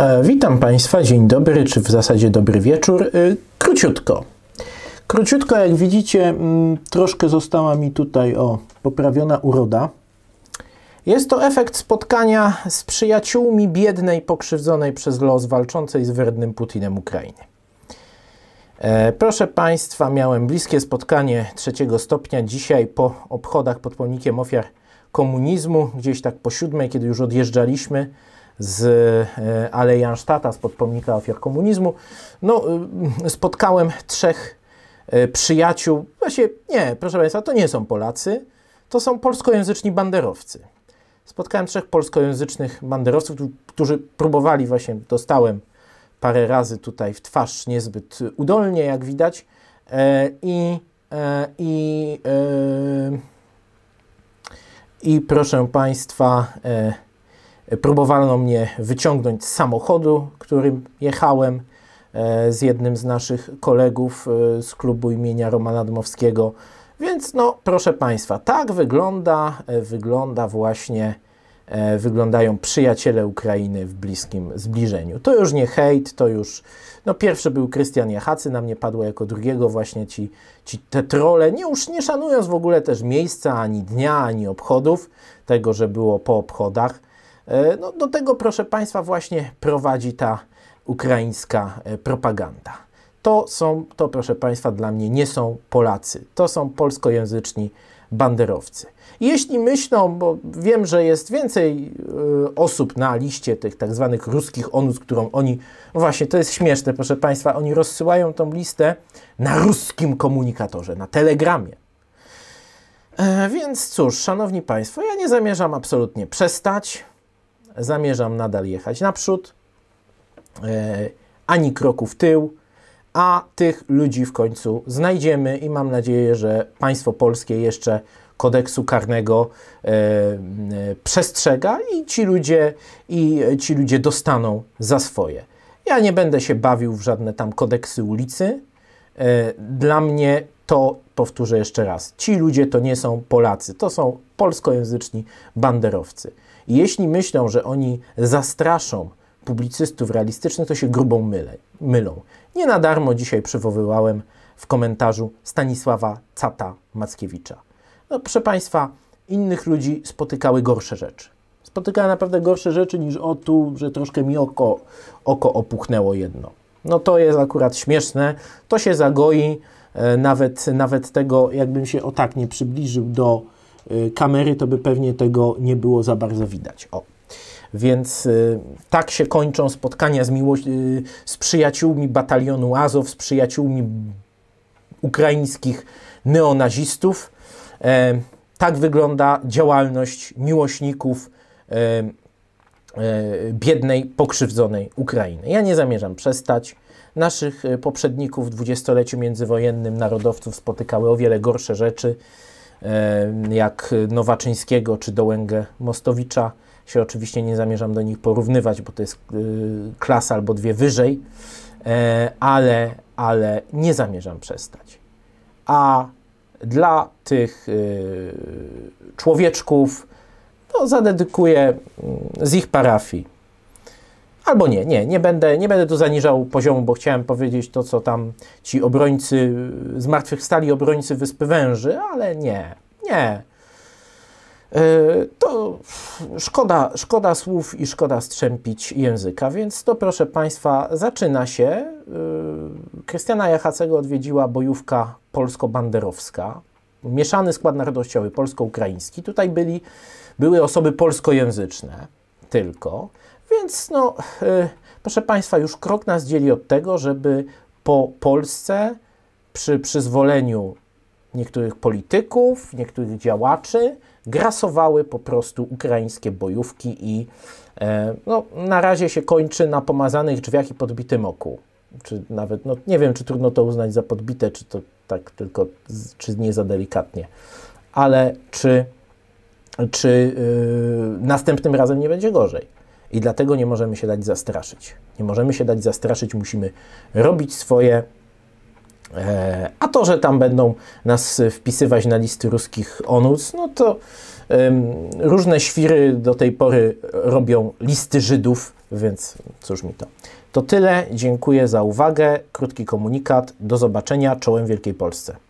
E, witam Państwa, dzień dobry, czy w zasadzie dobry wieczór. E, króciutko. Króciutko, jak widzicie, mm, troszkę została mi tutaj o poprawiona uroda. Jest to efekt spotkania z przyjaciółmi biednej, pokrzywdzonej przez los, walczącej z wrednym Putinem Ukrainy. E, proszę Państwa, miałem bliskie spotkanie trzeciego stopnia dzisiaj po obchodach pod pomnikiem ofiar komunizmu, gdzieś tak po siódmej, kiedy już odjeżdżaliśmy z e, Alei z spod pomnika ofiar komunizmu. No, y, spotkałem trzech e, przyjaciół. Właśnie nie, proszę Państwa, to nie są Polacy, to są polskojęzyczni banderowcy. Spotkałem trzech polskojęzycznych banderowców, którzy próbowali właśnie, dostałem parę razy tutaj w twarz, niezbyt udolnie, jak widać. E, I, i, i, i proszę Państwa, Próbowano mnie wyciągnąć z samochodu, którym jechałem e, z jednym z naszych kolegów e, z klubu imienia Romana Dmowskiego. Więc no, proszę Państwa, tak wygląda, e, wygląda właśnie, wyglądają przyjaciele Ukrainy w bliskim zbliżeniu. To już nie hejt, to już, no pierwszy był Krystian Jachacy, na mnie padło jako drugiego właśnie ci, ci te trole, nie, już nie szanując w ogóle też miejsca, ani dnia, ani obchodów, tego, że było po obchodach. E, no, do tego, proszę Państwa, właśnie prowadzi ta ukraińska e, propaganda. To są, to proszę Państwa, dla mnie nie są Polacy. To są polskojęzyczni banderowcy. Jeśli myślą, bo wiem, że jest więcej y, osób na liście tych tak zwanych ruskich ONUS, którą oni, no właśnie, to jest śmieszne, proszę Państwa, oni rozsyłają tą listę na ruskim komunikatorze, na telegramie. E, więc cóż, Szanowni Państwo, ja nie zamierzam absolutnie przestać zamierzam nadal jechać naprzód, e, ani kroku w tył, a tych ludzi w końcu znajdziemy i mam nadzieję, że państwo polskie jeszcze kodeksu karnego e, e, przestrzega i ci ludzie i ci ludzie dostaną za swoje. Ja nie będę się bawił w żadne tam kodeksy ulicy. E, dla mnie to powtórzę jeszcze raz, ci ludzie to nie są Polacy, to są polskojęzyczni banderowcy. I jeśli myślą, że oni zastraszą publicystów realistycznych, to się grubą mylę, mylą. Nie na darmo dzisiaj przywoływałem w komentarzu Stanisława Cata Mackiewicza. No, proszę Państwa, innych ludzi spotykały gorsze rzeczy. Spotykała naprawdę gorsze rzeczy niż o tu, że troszkę mi oko, oko opuchnęło jedno. No to jest akurat śmieszne, to się zagoi, E, nawet, nawet tego, jakbym się o tak nie przybliżył do e, kamery, to by pewnie tego nie było za bardzo widać. O. Więc y, tak się kończą spotkania z, miłość, y, z przyjaciółmi batalionu Azow, z przyjaciółmi ukraińskich neonazistów. E, tak wygląda działalność miłośników e, e, biednej, pokrzywdzonej Ukrainy. Ja nie zamierzam przestać. Naszych y, poprzedników w dwudziestoleciu międzywojennym narodowców spotykały o wiele gorsze rzeczy, jak Nowaczyńskiego czy Dołęgę Mostowicza. Się oczywiście nie zamierzam do nich porównywać, bo to jest y, klasa albo dwie wyżej, e, ale, ale nie zamierzam przestać. A dla tych y, człowieczków, to no, zadedykuję mm, z ich parafii Albo nie, nie, nie będę, nie będę tu zaniżał poziomu, bo chciałem powiedzieć to, co tam ci obrońcy, y, zmartwychwstali obrońcy Wyspy Węży, ale nie, nie. Y, to szkoda, szkoda słów i szkoda strzępić języka, więc to proszę Państwa, zaczyna się. Y, Krystiana Jachacego odwiedziła bojówka polsko-banderowska, mieszany skład narodowościowy polsko-ukraiński. Tutaj byli, były osoby polskojęzyczne tylko. Więc no, yy, proszę Państwa, już krok nas dzieli od tego, żeby po Polsce przy przyzwoleniu niektórych polityków, niektórych działaczy grasowały po prostu ukraińskie bojówki i e, no, na razie się kończy na pomazanych drzwiach i podbitym oku. Czy nawet, no, nie wiem, czy trudno to uznać za podbite, czy to tak tylko, czy nie za delikatnie. Ale czy, czy yy, następnym razem nie będzie gorzej? I dlatego nie możemy się dać zastraszyć. Nie możemy się dać zastraszyć, musimy robić swoje. E, a to, że tam będą nas wpisywać na listy ruskich onuc, no to różne świry do tej pory robią listy Żydów, więc cóż mi to. To tyle. Dziękuję za uwagę. Krótki komunikat. Do zobaczenia. Czołem Wielkiej Polsce.